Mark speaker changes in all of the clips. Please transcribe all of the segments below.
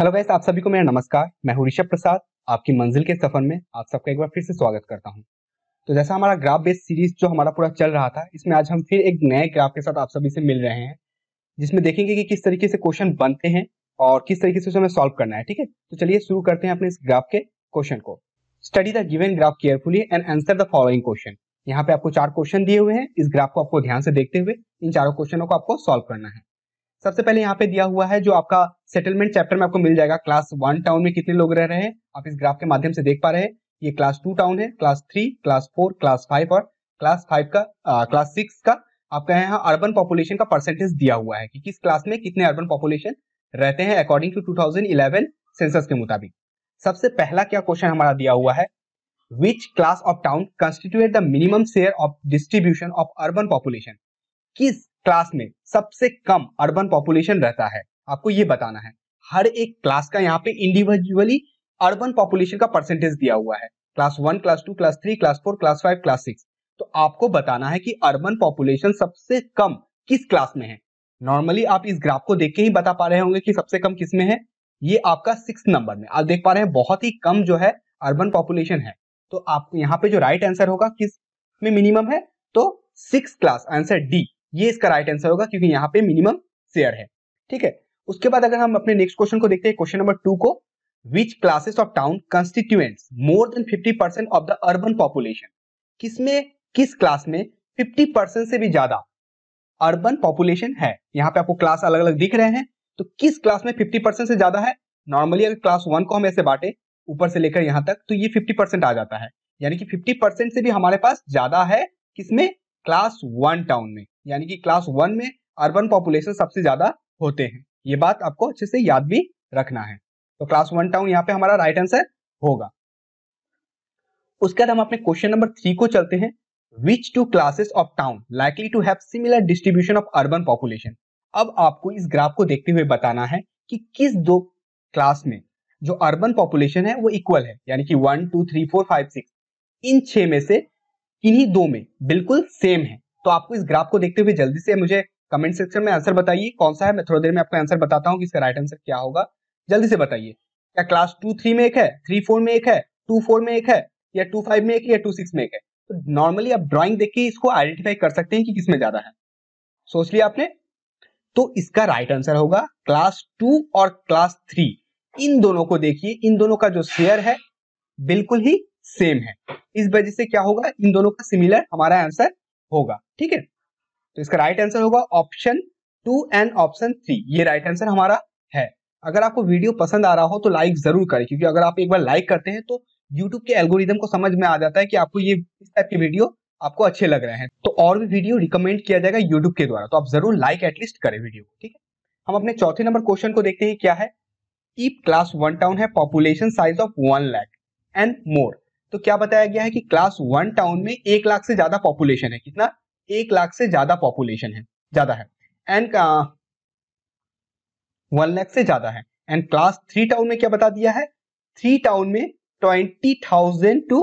Speaker 1: hello guys आप सभी को मेरा नमस्कार मैं हूँ ऋषभ प्रसाद आपकी मंजिल के सफर में आप सबका एक बार फिर से स्वागत करता हूँ तो जैसा हमारा ग्राफ बेस्ड सीरीज जो हमारा पूरा चल रहा था इसमें आज हम फिर एक नए ग्राफ के साथ आप सभी से मिल रहे हैं जिसमें देखेंगे कि किस तरीके से क्वेश्चन बनते हैं और किस तरीके से उसे हमें सॉल्व करना है ठीक है तो चलिए शुरू करते हैं अपने इस ग्राफ के क्वेश्चन को study the given graph carefully and answer the following question यहाँ पे आपको चार क्वेश्चन दिए हुए हैं इस ग्राफ को आपको ध्यान से देखते हुए इन चारों क्वेश्चनों को आपको सॉल्व करना है सबसे पहले यहाँ पे दिया हुआ है जो आपका सेटलमेंट चैप्टर में आपको मिल जाएगा क्लास वन टाउन में कितने लोग रह रहे हैं आप इस ग्राफ के माध्यम से देख पा रहे हैं ये क्लास टू टाउन है class three class four class five और क्लास फाइव का आ, क्लास सिक्स का आपका यहाँ अर्बन पॉपुलेशन का परसेंटेज दिया हुआ है कि किस क्लास में कितने अर्बन पॉपुलेशन रहते हैं अकॉर्डिंग टू टू सेंसस के मुताबिक सबसे पहला क्या क्वेश्चन हमारा दिया हुआ है which class of town constitute the minimum share of distribution of urban population किस क्लास में सबसे कम अर्बन पॉपुलेशन रहता है आपको ये बताना है हर एक क्लास का यहाँ पे इंडिविजुअली अर्बन पॉपुलेशन का परसेंटेज दिया हुआ है class one class two class three class four class five class six तो आपको बताना है कि अर्बन पॉपुलेशन सबसे कम किस क्लास में है नॉर्मली आप इस ग्राफ को देख के ही बता पा रहे होंगे कि सबसे कम किस में है ये आपका सिक्स नंबर में आप देख पा रहे हैं बहुत ही कम जो है अर्बन पॉपुलेशन है तो आप यहाँ पे जो राइट right आंसर होगा किस में मिनिमम है तो सिक्स क्लास आंसर डी ये इसका राइट आंसर होगा क्योंकि यहाँ पे मिनिमम शेयर है ठीक है उसके बाद अगर हम अपने नेक्स्ट क्वेश्चन को देखते हैं क्वेश्चन नंबर टू को which classes of town constituent more than fifty percent of the urban population किसमें किस क्लास में फिफ्टी परसेंट से भी ज्यादा अर्बन पॉपुलेशन है यहाँ पे आपको क्लास अलग अलग दिख रहे हैं तो किस क्लास में फिफ्टी परसेंट से ज्यादा है नॉर्मली अगर क्लास वन को हम ऐसे बांटे ऊपर से लेकर यहाँ तक तो ये 50 परसेंट आ जाता है यानी कि 50 परसेंट से भी हमारे पास ज्यादा है किसमें क्लास वन टाउन में यानी कि क्लास वन में अर्बन पॉपुलेशन सबसे ज्यादा होते हैं ये बात आपको अच्छे से याद भी रखना है तो क्लास वन टाउन यहाँ पे हमारा राइट आंसर होगा उसके बाद हम अपने क्वेश्चन नंबर थ्री को चलते हैं which two classes of town likely to have similar distribution of urban population अब आपको इस ग्राफ को देखते हुए बताना है कि किस दो क्लास में जो अर्बन पॉपुलेशन है वो इक्वल है यानी कि one two three four five six इन छह में से इन्हीं दो में बिल्कुल सेम है तो आपको इस ग्राफ को देखते हुए जल्दी से मुझे कमेंट सेक्शन में आंसर बताइए कौन सा है मैं थोड़ी देर में आपको आंसर बताता हूँ कि इसका राइट आंसर क्या होगा जल्दी से बताइए क्या क्लास टू थ्री में एक है थ्री फोर में एक है टू फोर में एक है या टू फाइव में एक या टू सिक्स में एक है तो नॉर्मली आप ड्रॉइंग देख के इसको आइडेंटिफाई कर सकते हैं कि किसमें ज्यादा है सोच लिया आपने तो इसका राइट आंसर होगा क्लास टू और क्लास थ्री इन दोनों को देखिए इन दोनों का जो शेयर है बिल्कुल ही सेम है इस वजह से क्या होगा इन दोनों का सिमिलर हमारा आंसर होगा ठीक है तो इसका राइट आंसर होगा option two and option three ये राइट आंसर हमारा है अगर आपको वीडियो पसंद आ रहा हो तो लाइक जरूर करें क्योंकि अगर आप एक बार लाइक करते हैं तो YouTube के एल्गोरिदम को समझ में आ जाता है कि आपको ये इस टाइप के वीडियो आपको अच्छे लग रहे हैं तो और भी वीडियो रिकमेंड किया जाएगा YouTube के द्वारा तो आप जरूर लाइक एटलीस्ट करें वीडियो को ठीक है हम अपने चौथे नंबर क्वेश्चन को देखते हैं क्या है ईप क्लास वन टाउन है population size of one lakh and more तो क्या बताया गया है कि क्लास वन टाउन में एक लाख से ज्यादा पॉपुलेशन है कितना एक लाख से ज्यादा पॉपुलेशन है ज्यादा है एंड वन लाख से ज्यादा है एंड क्लास थ्री टाउन में क्या बता दिया है थ्री टाउन में twenty thousand to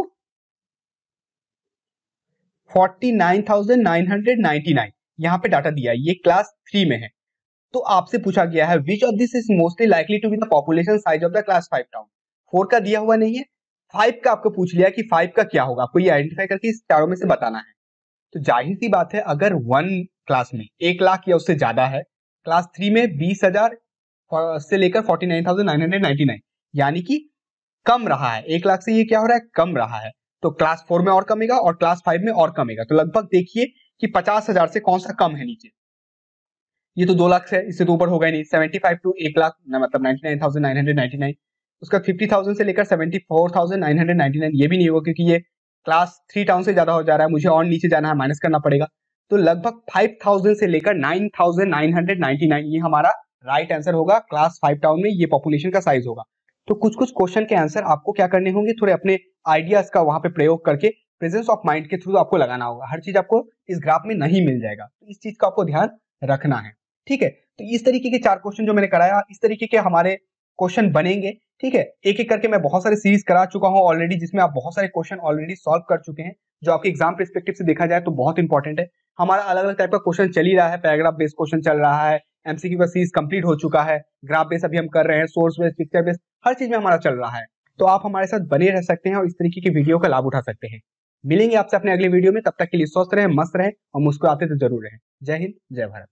Speaker 1: forty nine thousand nine hundred ninety nine यहाँ पे डाटा दिया है ये क्लास थ्री में है तो आपसे पूछा गया है which of this is mostly likely to be the population size of the class five town four का दिया हुआ नहीं है फाइव का आपको पूछ लिया कि फाइव का क्या होगा आपको ये आइडेंटिफाई करके इस चारों में से बताना है तो जाहिर सी बात है अगर वन क्लास में एक लाख या उससे ज्यादा है क्लास थ्री में बीस हजार से लेकर forty nine thousand nine hundred ninety nine यानी कि कम रहा है एक लाख से ये क्या हो रहा है कम रहा है तो क्लास फोर में और कमेगा और क्लास फाइव में और कमेगा तो लगभग देखिए कि पचास हजार से कौन सा कम है नीचे ये तो दो लाख से इससे तो ऊपर होगा ही नहीं सेवेंटी फाइव टू एक लाख मतलब ninety nine thousand nine hundred ninety nine उसका फिफ्टी थाउजेंड से लेकर seventy four thousand nine hundred ninety nine ये भी नहीं होगा क्योंकि ये क्लास थ्री टाउन से ज्यादा हो जा रहा है मुझे और नीचे जाना है माइनस करना पड़ेगा तो लगभग फाइव थाउजेंड से लेकर nine thousand nine hundred ninety nine ये हमारा राइट आंसर होगा क्लास फाइव टाउन में ये पॉपुलेशन का साइज होगा तो कुछ कुछ क्वेश्चन के आंसर आपको क्या करने होंगे थोड़े अपने आइडियाज का वहां पे प्रयोग करके प्रेजेंस ऑफ माइंड के थ्रू आपको लगाना होगा हर चीज आपको इस ग्राफ में नहीं मिल जाएगा तो इस चीज का आपको ध्यान रखना है ठीक है तो इस तरीके के चार क्वेश्चन जो मैंने कराया इस तरीके के हमारे क्वेश्चन बनेंगे ठीक है एक एक करके मैं बहुत सारे सीरीज करा चुका हूँ ऑलरेडी जिसमें आप बहुत सारे क्वेश्चन ऑलरेडी सॉल्व कर चुके हैं जो आपके एग्जाम परस्पेक्टिव से देखा जाए तो बहुत इंपॉर्टेंट है हमारा अलग अलग टाइप का क्वेश्चन चल ही रहा है पैराग्राफ बेस्ड क्वेश्चन चल रहा है एमसीक्यू का सीरीज कंप्लीट हो चुका है ग्राफ बेस अभी हम कर रहे हैं सोर्स बेस पिक्चर बेस हर चीज में हमारा चल रहा है तो आप हमारे साथ बने रह सकते हैं और इस तरीके की वीडियो का लाभ उठा सकते हैं मिलेंगे आपसे अपने अगले वीडियो में तब तक के लिए स्वस्थ रहें मस्त रहें और मुस्कुराते तो जरूर रहें जय हिंद जय भारत